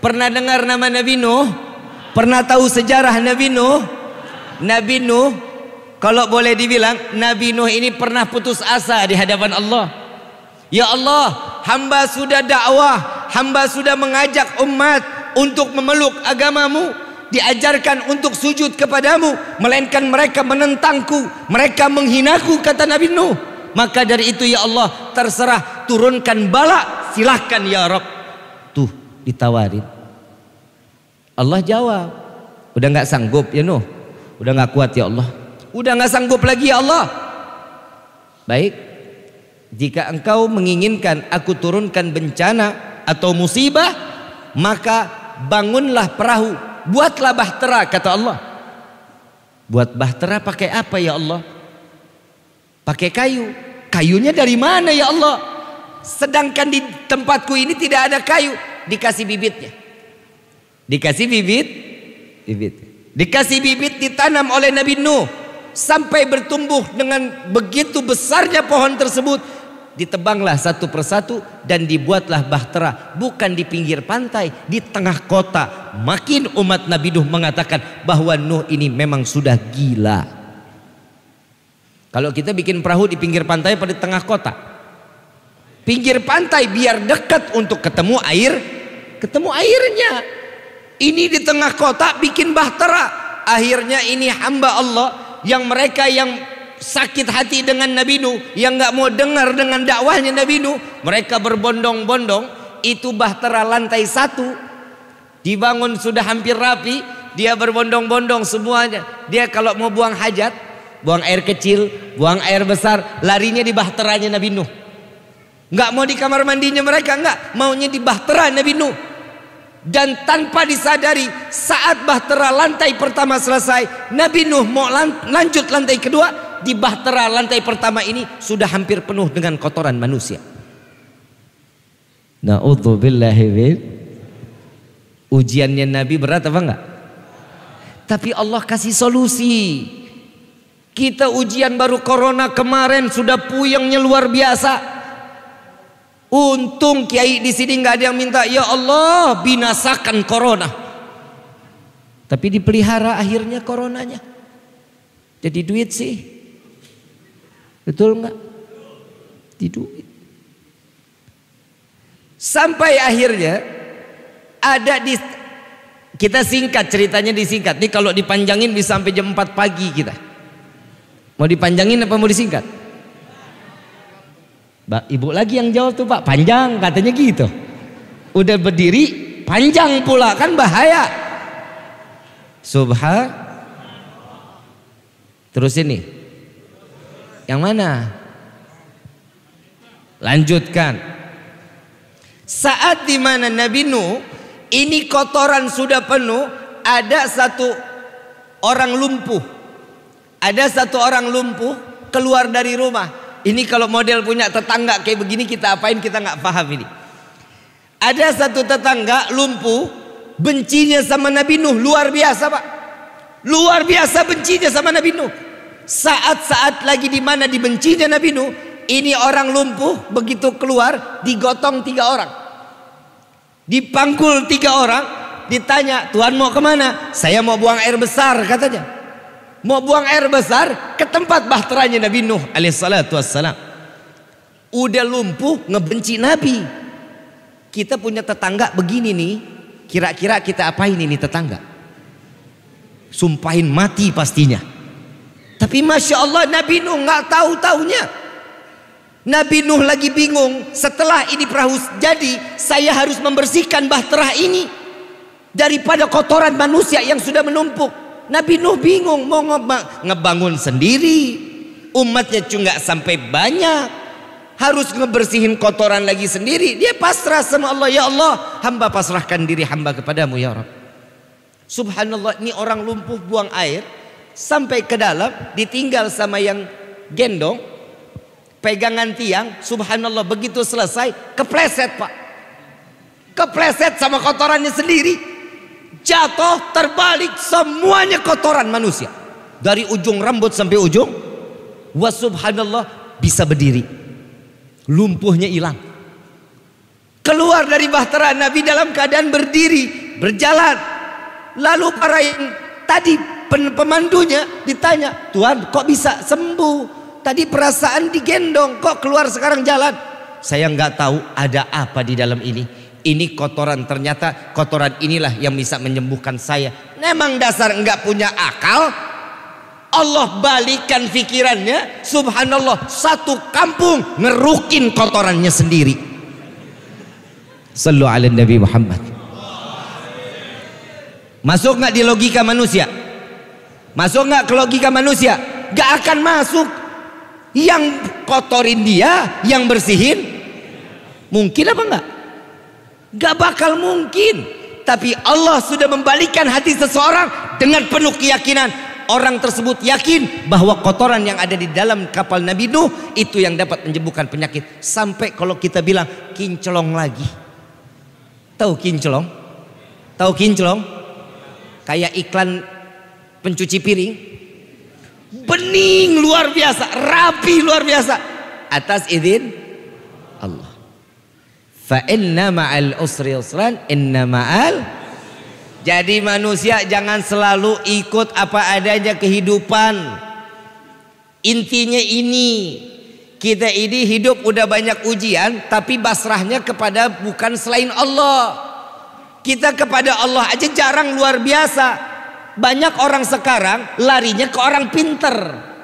Pernah dengar nama Nabi Nuh? Pernah tahu sejarah Nabi Nuh? Nabi Nuh kalau boleh dibilang Nabi Nuh ini pernah putus asa di hadapan Allah. Ya Allah, hamba sudah dakwah, hamba sudah mengajak umat untuk memeluk agamamu, diajarkan untuk sujud kepadamu, melainkan mereka menentangku, mereka menghinaku kata Nabi Nuh. Maka dari itu ya Allah, terserah turunkan bala, silahkan ya Rabb ditawarin? Allah jawab, udah nggak sanggup ya Nuh, udah nggak kuat ya Allah, udah nggak sanggup lagi ya Allah. Baik, jika engkau menginginkan aku turunkan bencana atau musibah, maka bangunlah perahu, buatlah bahtera kata Allah. Buat bahtera pakai apa ya Allah? Pakai kayu. Kayunya dari mana ya Allah? Sedangkan di tempatku ini tidak ada kayu dikasih bibitnya. Dikasih bibit, bibit. Dikasih bibit ditanam oleh Nabi Nuh sampai bertumbuh dengan begitu besarnya pohon tersebut ditebanglah satu persatu dan dibuatlah bahtera bukan di pinggir pantai di tengah kota makin umat Nabi Nuh mengatakan bahwa Nuh ini memang sudah gila kalau kita bikin perahu di pinggir pantai pada tengah kota pinggir pantai biar dekat untuk ketemu air ketemu airnya. Ini di tengah kota bikin bahtera. Akhirnya ini hamba Allah yang mereka yang sakit hati dengan Nabi Nuh yang nggak mau dengar dengan dakwahnya Nabi Nuh mereka berbondong-bondong itu bahtera lantai satu dibangun sudah hampir rapi dia berbondong-bondong semuanya dia kalau mau buang hajat buang air kecil buang air besar larinya di bahteranya Nabi Nuh nggak mau di kamar mandinya mereka nggak maunya di bahtera Nabi Nuh dan tanpa disadari saat bahtera lantai pertama selesai Nabi Nuh mau lan lanjut lantai kedua di bahtera lantai pertama ini sudah hampir penuh dengan kotoran manusia nah, ujiannya Nabi berat apa enggak tapi Allah kasih solusi kita ujian baru corona kemarin sudah puyengnya luar biasa Untung kiai di sini nggak ada yang minta, ya Allah binasakan corona. Tapi dipelihara akhirnya coronanya. Jadi duit sih. Betul nggak? Di duit. Sampai akhirnya ada di kita singkat ceritanya disingkat. Nih kalau dipanjangin bisa sampai jam 4 pagi kita. Mau dipanjangin apa mau disingkat? Ibu lagi yang jawab tuh Pak, panjang katanya gitu. Udah berdiri panjang pula kan bahaya. subha Terus ini. Yang mana? Lanjutkan. Saat dimana Nabi Nuh ini kotoran sudah penuh, ada satu orang lumpuh. Ada satu orang lumpuh keluar dari rumah ini kalau model punya tetangga kayak begini kita apain kita nggak paham ini. Ada satu tetangga lumpuh bencinya sama Nabi Nuh luar biasa pak. Luar biasa bencinya sama Nabi Nuh. Saat-saat lagi di mana dibencinya Nabi Nuh, ini orang lumpuh begitu keluar digotong tiga orang. Dipangkul tiga orang, ditanya Tuhan mau kemana? Saya mau buang air besar katanya mau buang air besar ke tempat bahteranya Nabi Nuh alaihissalatu wassalam. Udah lumpuh ngebenci Nabi. Kita punya tetangga begini nih, kira-kira kita apain ini tetangga? Sumpahin mati pastinya. Tapi masya Allah Nabi Nuh nggak tahu taunya. Nabi Nuh lagi bingung. Setelah ini perahu jadi, saya harus membersihkan bahtera ini daripada kotoran manusia yang sudah menumpuk. Nabi Nuh bingung mau ngebangun sendiri. Umatnya juga sampai banyak. Harus ngebersihin kotoran lagi sendiri. Dia pasrah sama Allah. Ya Allah hamba pasrahkan diri hamba kepadamu ya Rabb. Subhanallah ini orang lumpuh buang air. Sampai ke dalam ditinggal sama yang gendong. Pegangan tiang. Subhanallah begitu selesai kepleset pak. Kepleset sama kotorannya sendiri jatuh terbalik semuanya kotoran manusia dari ujung rambut sampai ujung wa subhanallah bisa berdiri lumpuhnya hilang keluar dari bahtera Nabi dalam keadaan berdiri berjalan lalu para yang tadi pemandunya ditanya Tuhan kok bisa sembuh tadi perasaan digendong kok keluar sekarang jalan saya nggak tahu ada apa di dalam ini ini kotoran ternyata kotoran inilah yang bisa menyembuhkan saya. Memang dasar enggak punya akal. Allah balikan fikirannya. Subhanallah satu kampung ngerukin kotorannya sendiri. Sallu ala Nabi Muhammad. Masuk nggak di logika manusia? Masuk nggak ke logika manusia? Gak akan masuk. Yang kotorin dia, yang bersihin, mungkin apa enggak? Gak bakal mungkin. Tapi Allah sudah membalikan hati seseorang dengan penuh keyakinan. Orang tersebut yakin bahwa kotoran yang ada di dalam kapal Nabi Nuh itu yang dapat menyembuhkan penyakit. Sampai kalau kita bilang kinclong lagi. Tahu kinclong? Tahu kinclong? Kayak iklan pencuci piring. Bening luar biasa, rapi luar biasa. Atas izin Allah. Fa inna ma'al usri usran inna ma'al Jadi manusia jangan selalu ikut apa adanya kehidupan. Intinya ini kita ini hidup udah banyak ujian tapi basrahnya kepada bukan selain Allah. Kita kepada Allah aja jarang luar biasa. Banyak orang sekarang larinya ke orang pinter.